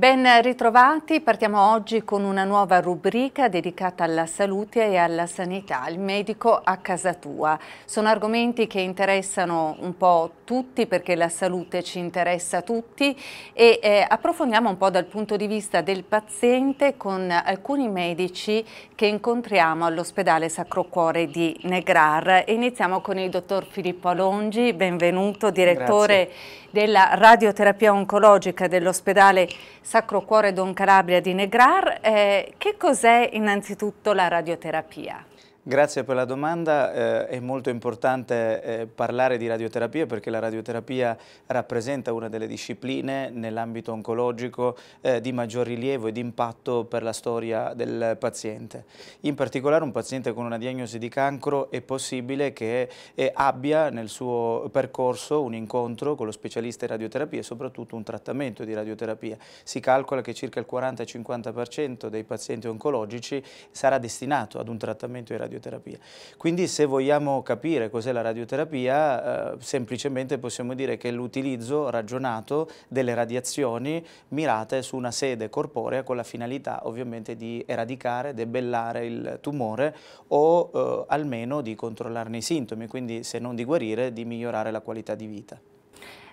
Ben ritrovati, partiamo oggi con una nuova rubrica dedicata alla salute e alla sanità, il medico a casa tua. Sono argomenti che interessano un po' tutti perché la salute ci interessa tutti e eh, approfondiamo un po' dal punto di vista del paziente con alcuni medici che incontriamo all'ospedale Sacro Cuore di Negrar. Iniziamo con il dottor Filippo Alongi, benvenuto, direttore Grazie. della radioterapia oncologica dell'ospedale Sacro Sacro Cuore Don Calabria di Negrar, eh, che cos'è innanzitutto la radioterapia? Grazie per la domanda, eh, è molto importante eh, parlare di radioterapia perché la radioterapia rappresenta una delle discipline nell'ambito oncologico eh, di maggior rilievo e di impatto per la storia del paziente. In particolare un paziente con una diagnosi di cancro è possibile che eh, abbia nel suo percorso un incontro con lo specialista in radioterapia e soprattutto un trattamento di radioterapia. Si calcola che circa il 40-50% dei pazienti oncologici sarà destinato ad un trattamento di radioterapia radioterapia. Quindi se vogliamo capire cos'è la radioterapia, eh, semplicemente possiamo dire che è l'utilizzo ragionato delle radiazioni mirate su una sede corporea con la finalità ovviamente di eradicare, debellare il tumore o eh, almeno di controllarne i sintomi, quindi se non di guarire, di migliorare la qualità di vita.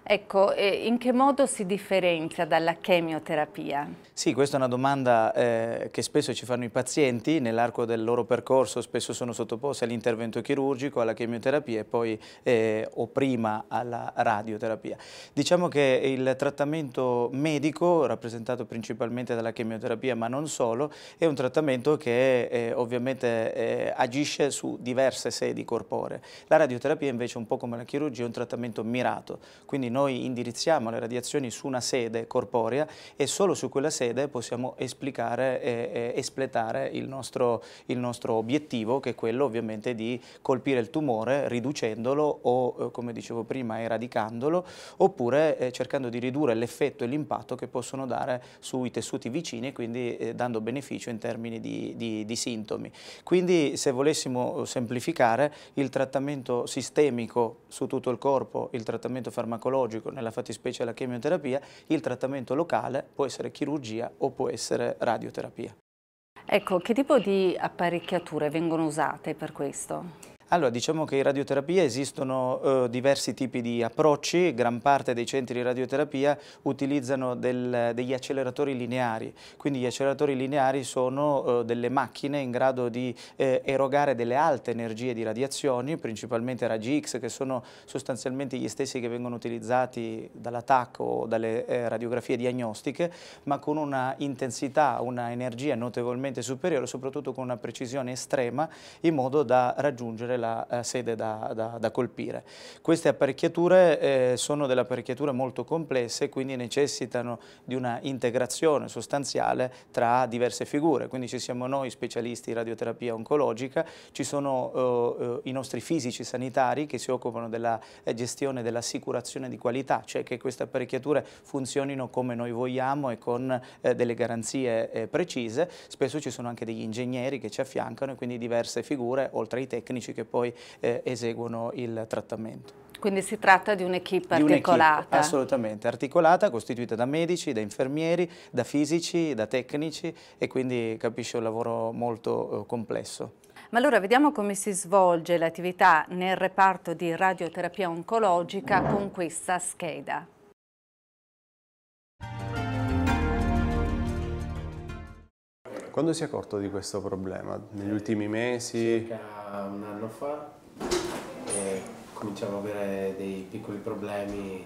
Ecco, in che modo si differenzia dalla chemioterapia? Sì, questa è una domanda eh, che spesso ci fanno i pazienti nell'arco del loro percorso, spesso sono sottoposti all'intervento chirurgico, alla chemioterapia e poi eh, o prima alla radioterapia. Diciamo che il trattamento medico, rappresentato principalmente dalla chemioterapia ma non solo, è un trattamento che eh, ovviamente eh, agisce su diverse sedi corporee. La radioterapia invece, un po' come la chirurgia, è un trattamento mirato, quindi non noi indirizziamo le radiazioni su una sede corporea e solo su quella sede possiamo esplicare e, e espletare il nostro, il nostro obiettivo che è quello ovviamente di colpire il tumore riducendolo o eh, come dicevo prima eradicandolo oppure eh, cercando di ridurre l'effetto e l'impatto che possono dare sui tessuti vicini quindi eh, dando beneficio in termini di, di, di sintomi. Quindi se volessimo semplificare il trattamento sistemico su tutto il corpo, il trattamento farmacologico oncologico, nella fattispecie la chemioterapia, il trattamento locale può essere chirurgia o può essere radioterapia. Ecco, che tipo di apparecchiature vengono usate per questo? Allora, diciamo che in radioterapia esistono eh, diversi tipi di approcci, gran parte dei centri di radioterapia utilizzano del, degli acceleratori lineari, quindi gli acceleratori lineari sono eh, delle macchine in grado di eh, erogare delle alte energie di radiazioni, principalmente raggi X, che sono sostanzialmente gli stessi che vengono utilizzati dall'attacco o dalle eh, radiografie diagnostiche, ma con una intensità, una energia notevolmente superiore, soprattutto con una precisione estrema, in modo da raggiungere la eh, sede da, da, da, colpire. Queste apparecchiature eh, sono delle apparecchiature molto complesse, quindi necessitano di una integrazione sostanziale tra diverse figure, quindi ci siamo noi specialisti in radioterapia oncologica, ci sono eh, eh, i nostri fisici sanitari che si occupano della gestione dell'assicurazione di qualità, cioè che queste apparecchiature funzionino come noi vogliamo e con delle garanzie precise, spesso ci sono anche degli ingegneri che ci affiancano e quindi diverse figure oltre ai tecnici che poi eh, eseguono il trattamento. Quindi si tratta di un'equipe articolata? Un assolutamente, articolata, costituita da medici, da infermieri, da fisici, da tecnici e quindi capisce un lavoro molto eh, complesso. Ma allora vediamo come si svolge l'attività nel reparto di radioterapia oncologica con questa scheda. Quando si è accorto di questo problema? Negli eh, ultimi mesi? Circa un anno fa eh, cominciavo ad avere dei piccoli problemi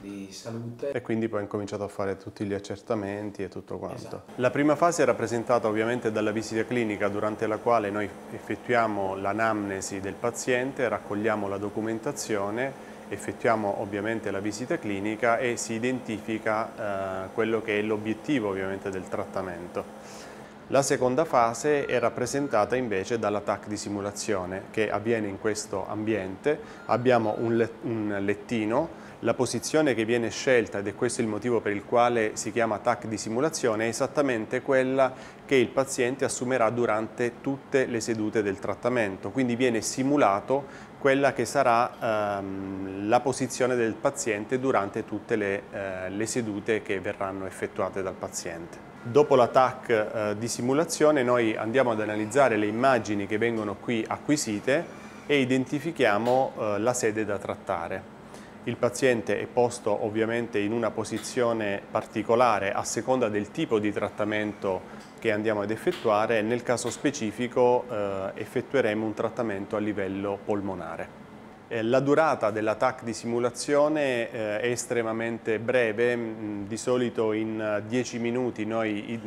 di salute. E quindi poi ho incominciato a fare tutti gli accertamenti e tutto quanto. Esatto. La prima fase è rappresentata ovviamente dalla visita clinica durante la quale noi effettuiamo l'anamnesi del paziente, raccogliamo la documentazione effettuiamo ovviamente la visita clinica e si identifica eh, quello che è l'obiettivo ovviamente del trattamento. La seconda fase è rappresentata invece dall'attacco di simulazione che avviene in questo ambiente. Abbiamo un lettino, la posizione che viene scelta, ed è questo il motivo per il quale si chiama attack di simulazione, è esattamente quella che il paziente assumerà durante tutte le sedute del trattamento. Quindi viene simulato quella che sarà ehm, la posizione del paziente durante tutte le, eh, le sedute che verranno effettuate dal paziente. Dopo l'attack eh, di simulazione noi andiamo ad analizzare le immagini che vengono qui acquisite e identifichiamo eh, la sede da trattare. Il paziente è posto ovviamente in una posizione particolare a seconda del tipo di trattamento che andiamo ad effettuare, nel caso specifico eh, effettueremo un trattamento a livello polmonare. Eh, la durata dell'attack di simulazione eh, è estremamente breve, mm, di solito in 10 eh, minuti noi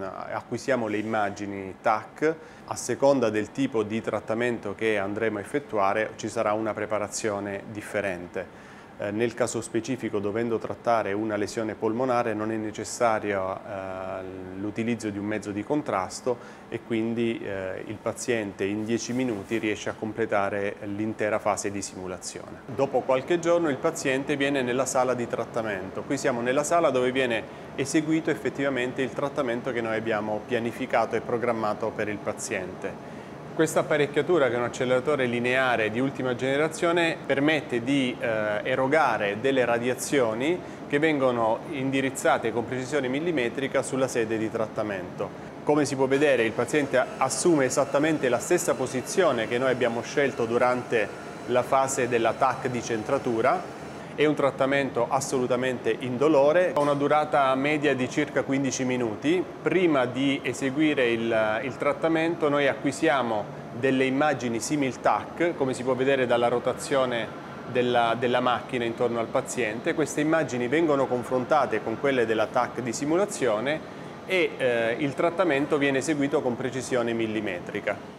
acquisiamo le immagini TAC, a seconda del tipo di trattamento che andremo a effettuare ci sarà una preparazione differente. Eh, nel caso specifico dovendo trattare una lesione polmonare non è necessario eh, l'utilizzo di un mezzo di contrasto e quindi eh, il paziente in 10 minuti riesce a completare l'intera fase di simulazione. Dopo qualche giorno il paziente viene nella sala di trattamento, qui siamo nella sala dove viene eseguito effettivamente il trattamento che noi abbiamo pianificato e programmato per il paziente. Questa apparecchiatura, che è un acceleratore lineare di ultima generazione, permette di eh, erogare delle radiazioni che vengono indirizzate con precisione millimetrica sulla sede di trattamento. Come si può vedere, il paziente assume esattamente la stessa posizione che noi abbiamo scelto durante la fase dell'attacco di centratura, è un trattamento assolutamente indolore, ha una durata media di circa 15 minuti. Prima di eseguire il, il trattamento noi acquisiamo delle immagini simil TAC, come si può vedere dalla rotazione della, della, macchina intorno al paziente. Queste immagini vengono confrontate con quelle della TAC di simulazione e eh, il trattamento viene eseguito con precisione millimetrica.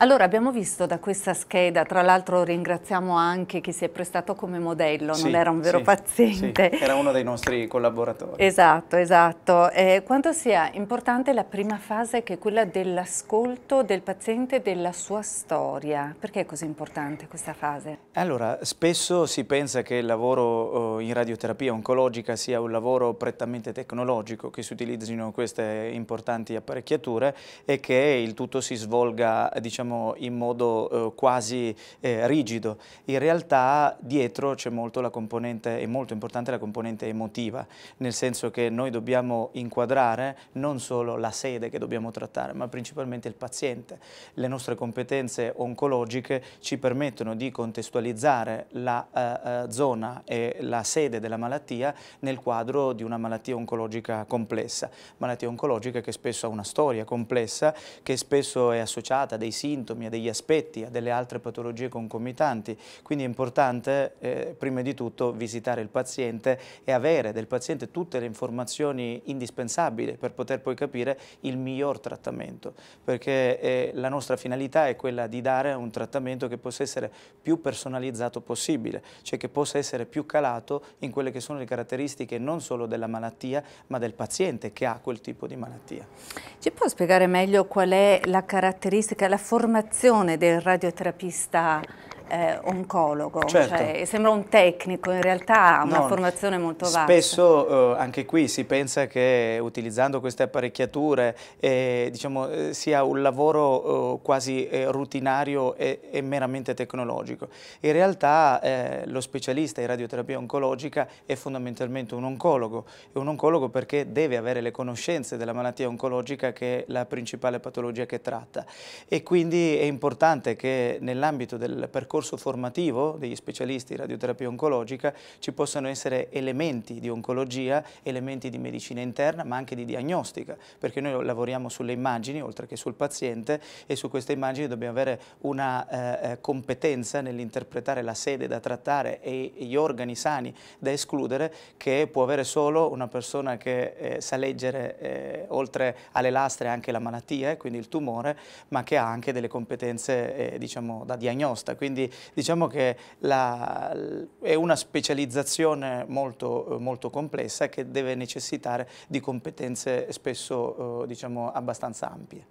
Allora abbiamo visto da questa scheda, tra l'altro ringraziamo anche chi si è prestato come modello, sì, non era un vero sì, paziente. Sì, era uno dei nostri collaboratori. Esatto, esatto. Eh, quanto sia importante la prima fase che è quella dell'ascolto del paziente, della sua storia. Perché è così importante questa fase? Allora, spesso si pensa che il lavoro eh, in radioterapia oncologica sia un lavoro prettamente tecnologico, che si utilizzino queste importanti apparecchiature e che il tutto si svolga, diciamo, diciamo, in modo eh, quasi eh, rigido. In realtà dietro c'è molto la componente, è molto importante la componente emotiva, nel senso che noi dobbiamo inquadrare non solo la sede che dobbiamo trattare, ma principalmente il paziente. Le nostre competenze oncologiche ci permettono di contestualizzare la eh, eh zona e la sede della malattia nel quadro di una malattia oncologica complessa, malattia oncologica che spesso ha una storia complessa, che spesso è associata a dei sintomi, sintomi, a degli aspetti, a delle altre patologie concomitanti. Quindi è importante eh, prima di tutto visitare il paziente e avere del paziente tutte le informazioni indispensabili per poter poi capire il miglior trattamento, perché eh, la nostra finalità è quella di dare un trattamento che possa essere più personalizzato possibile, cioè che possa essere più calato in quelle che sono le caratteristiche non solo della malattia, ma del paziente che ha quel tipo di malattia. Ci può spiegare meglio qual è la caratteristica, la formazione formazione del radioterapista eh, oncologo, cioè, certo. cioè, sembra un tecnico, in realtà ha una no, formazione molto vasta. Spesso eh, anche qui si pensa che utilizzando queste apparecchiature eh, diciamo, eh, sia un lavoro eh, quasi eh, rutinario e, e, meramente tecnologico. In realtà lo specialista in radioterapia oncologica è fondamentalmente un oncologo, è un oncologo perché deve avere le conoscenze della malattia oncologica che è la principale patologia che tratta e quindi è importante che nell'ambito del percorso corso formativo degli specialisti di radioterapia oncologica ci possano essere elementi di oncologia, elementi di medicina interna, ma anche di diagnostica, perché noi lavoriamo sulle immagini, oltre che sul paziente, e su queste immagini dobbiamo avere una eh, eh competenza nell'interpretare la sede da trattare e gli organi sani da escludere, che può avere solo una persona che eh, sa leggere, eh, oltre alle lastre, anche la malattia, eh, quindi il tumore, ma che ha anche delle competenze, eh, diciamo, da diagnosta. Quindi quindi diciamo che la, è una specializzazione molto, molto, complessa che deve necessitare di competenze spesso eh, diciamo, abbastanza ampie.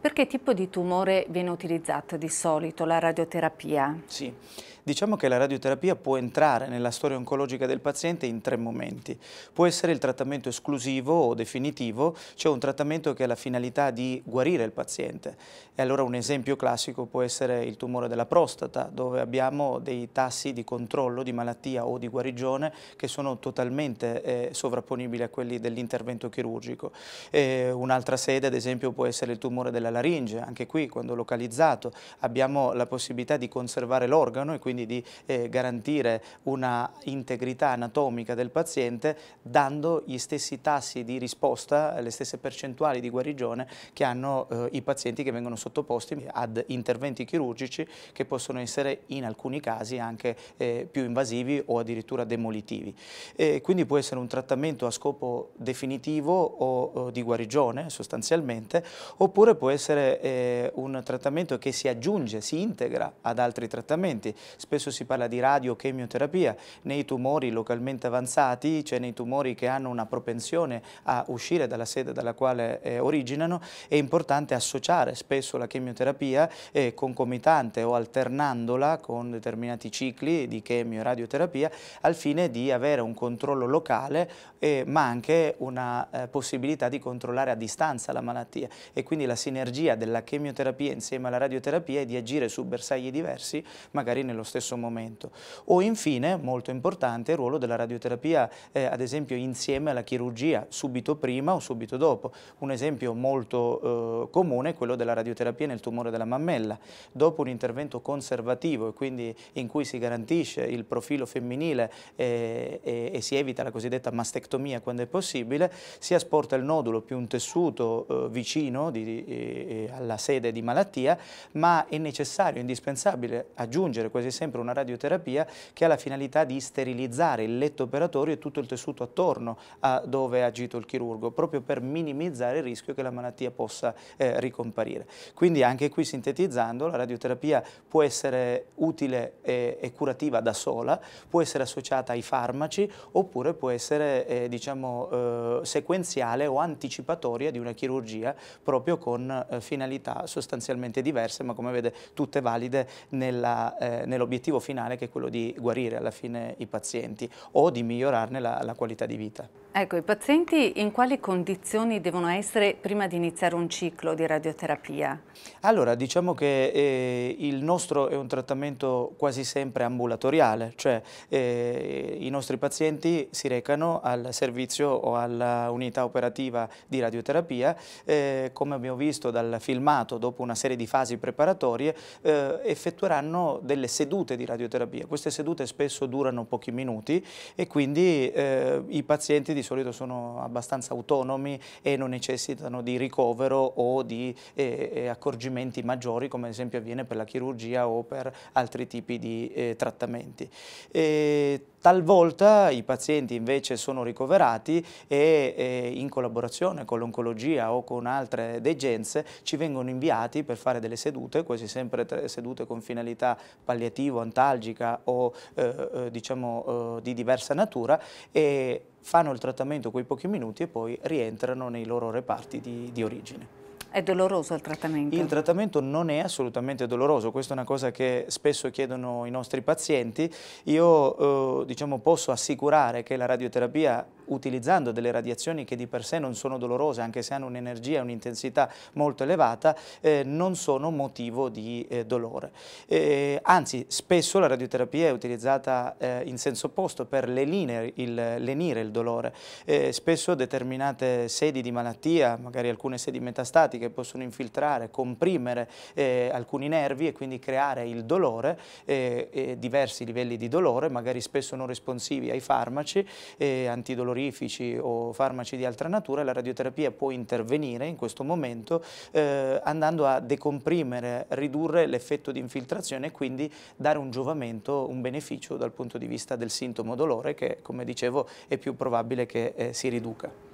Perché tipo di tumore viene utilizzata di solito la radioterapia? Sì. Diciamo che la radioterapia può entrare nella storia oncologica del paziente in tre momenti. Può essere il trattamento esclusivo o definitivo, cioè un trattamento che ha la finalità di guarire il paziente. E allora un esempio classico può essere il tumore della prostata, dove abbiamo dei tassi di controllo di malattia o di guarigione che sono totalmente eh, sovrapponibili a quelli dell'intervento chirurgico. Un'altra sede, ad esempio, può essere il tumore della laringe, anche qui, quando localizzato, abbiamo la possibilità di conservare l'organo e quindi quindi di eh, garantire una integrità anatomica del paziente dando gli stessi tassi di risposta, le stesse percentuali di guarigione che hanno eh, i pazienti che vengono sottoposti ad interventi chirurgici che possono essere in alcuni casi anche eh, più invasivi o addirittura demolitivi. E quindi può essere un trattamento a scopo definitivo o, o di guarigione sostanzialmente oppure può essere eh, un trattamento che si aggiunge, si integra ad altri trattamenti, spesso si parla di radiochemioterapia, nei tumori localmente avanzati, cioè nei tumori che hanno una propensione a uscire dalla sede dalla quale eh, originano, è importante associare spesso la chemioterapia eh, concomitante o alternandola con determinati cicli di chemio e radioterapia al fine di avere un controllo locale eh, ma anche una eh, possibilità di controllare a distanza la malattia e quindi la sinergia della chemioterapia insieme alla radioterapia e di agire su bersagli diversi magari nello stesso stesso momento. O infine, molto importante, il ruolo della radioterapia, eh, ad esempio insieme alla chirurgia, subito prima o subito dopo. Un esempio molto eh, comune è quello della radioterapia nel tumore della mammella. Dopo un intervento conservativo e quindi in cui si garantisce il profilo femminile e, eh, e, e si evita la cosiddetta mastectomia quando è possibile, si asporta il nodulo più un tessuto eh, vicino di, eh, alla sede di malattia, ma è necessario, indispensabile aggiungere quasi sempre sempre una radioterapia che ha la finalità di sterilizzare il letto operatorio e tutto il tessuto attorno a dove è agito il chirurgo, proprio per minimizzare il rischio che la malattia possa eh, ricomparire. Quindi anche qui sintetizzando, la radioterapia può essere utile e, e curativa da sola, può essere associata ai farmaci oppure può essere eh, diciamo, eh, sequenziale o anticipatoria di una chirurgia proprio con eh, finalità sostanzialmente diverse ma come vede tutte valide eh, nell'obiettivo l'obiettivo finale che è quello di guarire alla fine i pazienti o di migliorarne la, la qualità di vita. Ecco, i pazienti in quali condizioni devono essere prima di iniziare un ciclo di radioterapia? Allora, diciamo che eh, il nostro è un trattamento quasi sempre ambulatoriale, cioè eh, i nostri pazienti si recano al servizio o alla unità operativa di radioterapia, eh, come abbiamo visto dal filmato, dopo una serie di fasi preparatorie, eh, effettueranno delle sedute sedute di radioterapia. Queste sedute spesso durano pochi minuti e quindi eh, i pazienti di solito sono abbastanza autonomi e non necessitano di ricovero o di eh, eh accorgimenti maggiori come ad esempio avviene per la chirurgia o per altri tipi di eh, trattamenti. E Talvolta i pazienti invece sono ricoverati e, e eh, in collaborazione con l'oncologia o con altre degenze ci vengono inviati per fare delle sedute, quasi sempre sedute con finalità palliativa affettivo, antalgica o eh, eh diciamo, eh, di diversa natura e fanno il trattamento quei pochi minuti e poi rientrano nei loro reparti di, di origine. È doloroso il trattamento? Il trattamento non è assolutamente doloroso, questa è una cosa che spesso chiedono i nostri pazienti. Io eh, diciamo, posso assicurare che la radioterapia utilizzando delle radiazioni che di per sé non sono dolorose, anche se hanno un'energia e un'intensità molto elevata, eh, non sono motivo di eh, dolore. Eh, anzi, spesso la radioterapia è utilizzata eh, in senso opposto per lenire il, lenire il dolore. Eh, spesso determinate sedi di malattia, magari alcune sedi metastatiche, possono infiltrare, comprimere eh, alcuni nervi e quindi creare il dolore, diversi livelli di dolore, magari spesso non responsivi ai farmaci eh, antidolorifici calorifici o farmaci di altra natura, la radioterapia può intervenire in questo momento eh, andando a decomprimere, ridurre l'effetto di infiltrazione e quindi dare un giovamento, un beneficio dal punto di vista del sintomo dolore che, come dicevo, è più probabile che eh, si riduca.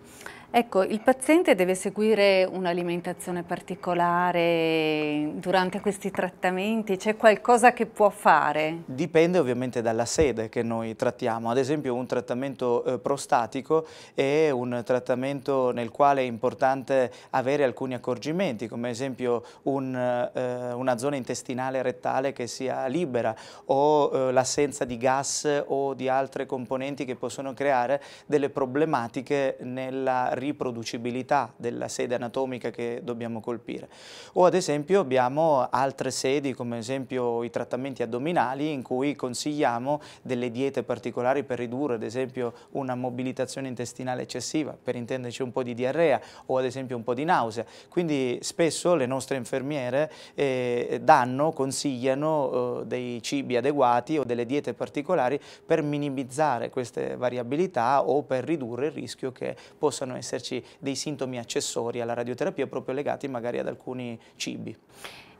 Ecco, il paziente deve seguire un'alimentazione particolare durante questi trattamenti? C'è qualcosa che può fare? Dipende ovviamente dalla sede che noi trattiamo. Ad esempio un trattamento eh, prostatico è un trattamento nel quale è importante avere alcuni accorgimenti, come ad esempio un, eh, una zona intestinale rettale che sia libera o eh, l'assenza di gas o di altre componenti che possono creare delle problematiche nella riproducibilità della sede anatomica che dobbiamo colpire. O ad esempio abbiamo altre sedi come ad esempio i trattamenti addominali in cui consigliamo delle diete particolari per ridurre ad esempio una mobilitazione intestinale eccessiva, per intenderci un po' di diarrea o ad esempio un po' di nausea. Quindi spesso le nostre infermiere eh, danno, consigliano eh, dei cibi adeguati o delle diete particolari per minimizzare queste variabilità o per ridurre il rischio che possano essere esserci dei sintomi accessori alla radioterapia proprio legati magari ad alcuni cibi.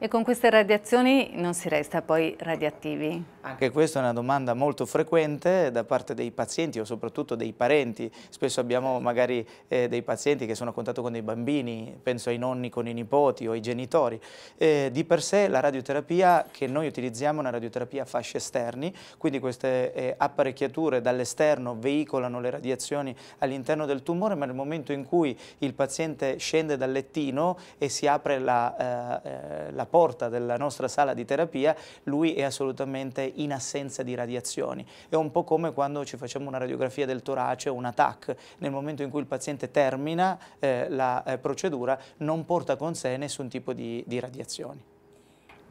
E con queste radiazioni non si resta poi radioattivi? Anche questa è una domanda molto frequente da parte dei pazienti o soprattutto dei parenti. Spesso abbiamo magari eh, dei pazienti che sono a contatto con dei bambini, penso ai nonni con i nipoti o ai genitori. Eh, di per sé la radioterapia che noi utilizziamo è una radioterapia a fasce esterni, quindi queste eh, apparecchiature dall'esterno veicolano le radiazioni all'interno del tumore, ma nel momento in cui il paziente scende dal lettino e si apre la, eh, eh, la porta della nostra sala di terapia, lui è assolutamente in assenza di radiazioni. È un po' come quando ci facciamo una radiografia del torace o un TAC. Nel momento in cui il paziente termina eh, la eh, procedura non porta con sé nessun tipo di, di radiazioni.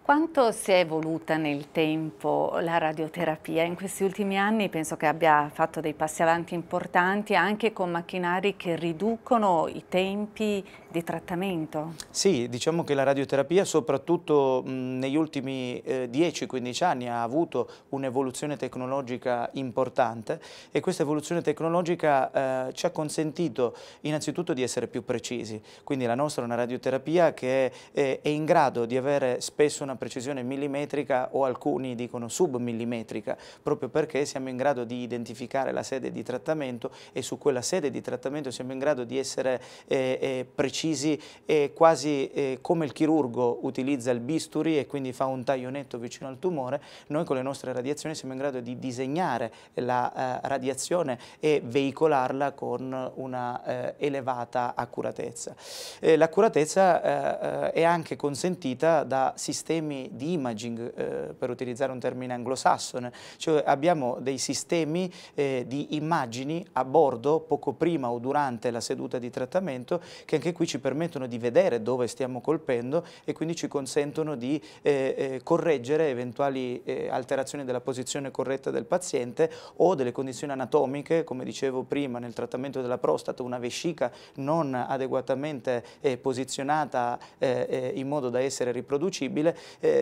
Quanto si è evoluta nel tempo la radioterapia? In questi ultimi anni penso che abbia fatto dei passi avanti importanti anche con macchinari che riducono i tempi di trattamento? Sì, diciamo che la radioterapia soprattutto mh, negli ultimi eh, 10-15 anni ha avuto un'evoluzione tecnologica importante e questa evoluzione tecnologica eh, ci ha consentito innanzitutto di essere più precisi, quindi la nostra è una radioterapia che è, è in grado di avere spesso una precisione millimetrica o alcuni dicono submillimetrica, proprio perché siamo in grado di identificare la sede di trattamento e su quella sede di trattamento siamo in grado di essere eh, eh precisi precisi e quasi eh, come il chirurgo utilizza il bisturi e quindi fa un taglio netto vicino al tumore, noi con le nostre radiazioni siamo in grado di disegnare la eh, radiazione e veicolarla con una eh, elevata accuratezza. L'accuratezza eh, eh, è anche consentita da sistemi di imaging, eh, per utilizzare un termine anglosassone, cioè abbiamo dei sistemi di immagini a bordo poco prima o durante la seduta di trattamento che anche qui ci permettono di vedere dove stiamo colpendo e quindi ci consentono di eh, eh, correggere eventuali eh, alterazioni della posizione corretta del paziente o delle condizioni anatomiche, come dicevo prima nel trattamento della prostata, una vescica non adeguatamente eh, posizionata eh, eh, in modo da essere riproducibile,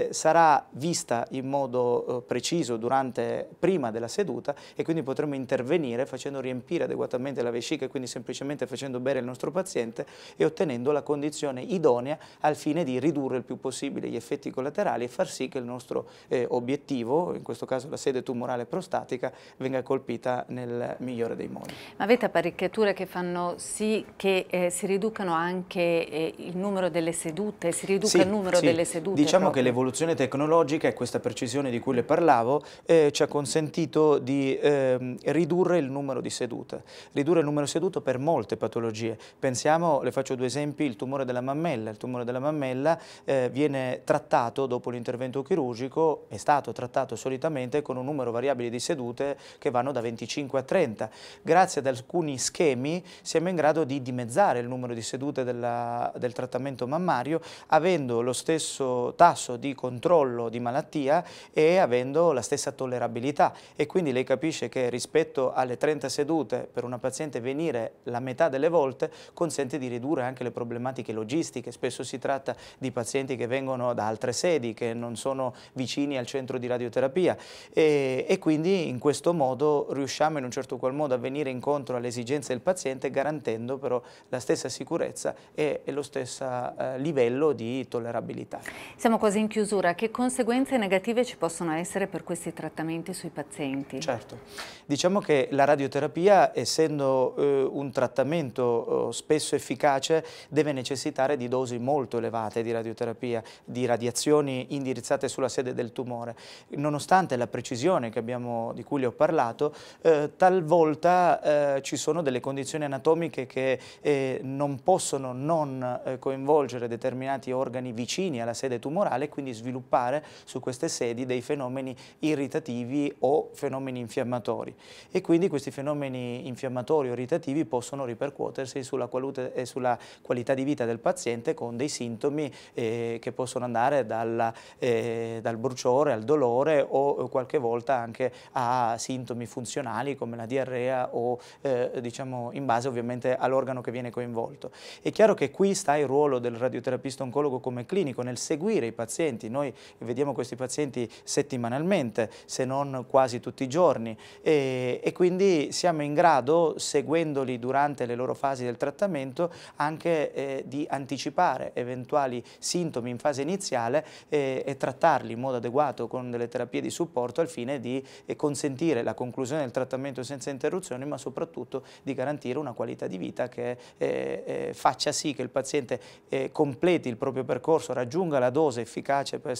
sarà vista in modo preciso durante, prima della seduta e quindi potremo intervenire facendo riempire adeguatamente la vescica e quindi semplicemente facendo bere il nostro paziente e ottenere ottenendo la condizione idonea al fine di ridurre il più possibile gli effetti collaterali e far sì che il nostro eh, obiettivo, in questo caso la sede tumorale prostatica, venga colpita nel migliore dei modi. Ma avete apparecchiature che fanno sì che eh, si riducano anche eh, il numero delle sedute, si riduca sì, il numero sì. delle sedute? Diciamo proprio. che l'evoluzione tecnologica e questa precisione di cui le parlavo eh, ci ha consentito di ehm, ridurre il numero di sedute, ridurre il numero di sedute per molte patologie. Pensiamo, le faccio due due esempi il tumore della mammella. Il tumore della mammella eh, viene trattato dopo l'intervento chirurgico, è stato trattato solitamente con un numero variabile di sedute che vanno da 25 a 30. Grazie ad alcuni schemi siamo in grado di dimezzare il numero di sedute della, del trattamento mammario avendo lo stesso tasso di controllo di malattia e avendo la stessa tollerabilità e quindi lei capisce che rispetto alle 30 sedute per una paziente venire la metà delle volte consente di ridurre anche anche le problematiche logistiche, spesso si tratta di pazienti che vengono da altre sedi, che non sono vicini al centro di radioterapia e, e quindi in questo modo riusciamo in un certo qual modo a venire incontro alle esigenze del paziente garantendo però la stessa sicurezza e, e lo stesso eh, livello di tollerabilità. Siamo quasi in chiusura, che conseguenze negative ci possono essere per questi trattamenti sui pazienti? Certo, diciamo che la radioterapia essendo eh, un trattamento eh, spesso efficace deve necessitare di dosi molto elevate di radioterapia, di radiazioni indirizzate sulla sede del tumore. Nonostante la precisione abbiamo, di cui le ho parlato, eh, talvolta eh, ci sono delle condizioni anatomiche che eh, non possono non eh, coinvolgere determinati organi vicini alla sede tumorale e quindi sviluppare su queste sedi dei fenomeni irritativi o fenomeni infiammatori. E quindi questi fenomeni infiammatori o irritativi possono ripercuotersi sulla, e eh, sulla qualità di vita del paziente con dei sintomi eh, che possono andare dalla, eh, dal bruciore al dolore o qualche volta anche a sintomi funzionali come la diarrea o eh, diciamo in base ovviamente all'organo che viene coinvolto. È chiaro che qui sta il ruolo del radioterapista oncologo come clinico nel seguire i pazienti, noi vediamo questi pazienti settimanalmente se non quasi tutti i giorni e, e quindi siamo in grado seguendoli durante le loro fasi del trattamento anche anche eh, di anticipare eventuali sintomi in fase iniziale eh, e trattarli in modo adeguato con delle terapie di supporto al fine di eh, consentire la conclusione del trattamento senza interruzioni ma soprattutto di garantire una qualità di vita che eh, eh, faccia sì che il paziente eh, completi il proprio percorso, raggiunga la dose efficace per,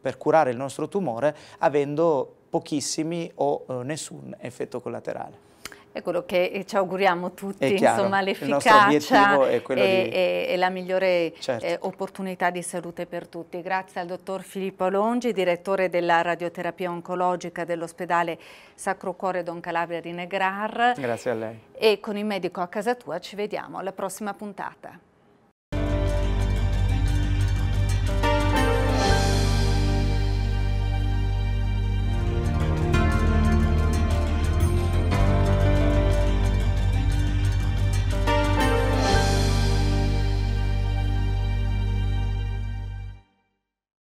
per curare il nostro tumore avendo pochissimi o eh, nessun effetto collaterale. È quello che eh, ci auguriamo tutti, chiaro, insomma l'efficacia e, di... e, e, la migliore certo. eh, opportunità di salute per tutti. Grazie al dottor Filippo Longi, direttore della radioterapia oncologica dell'ospedale Sacro Cuore Don Calabria di Negrar. Grazie a lei. E con il medico a casa tua ci vediamo alla prossima puntata.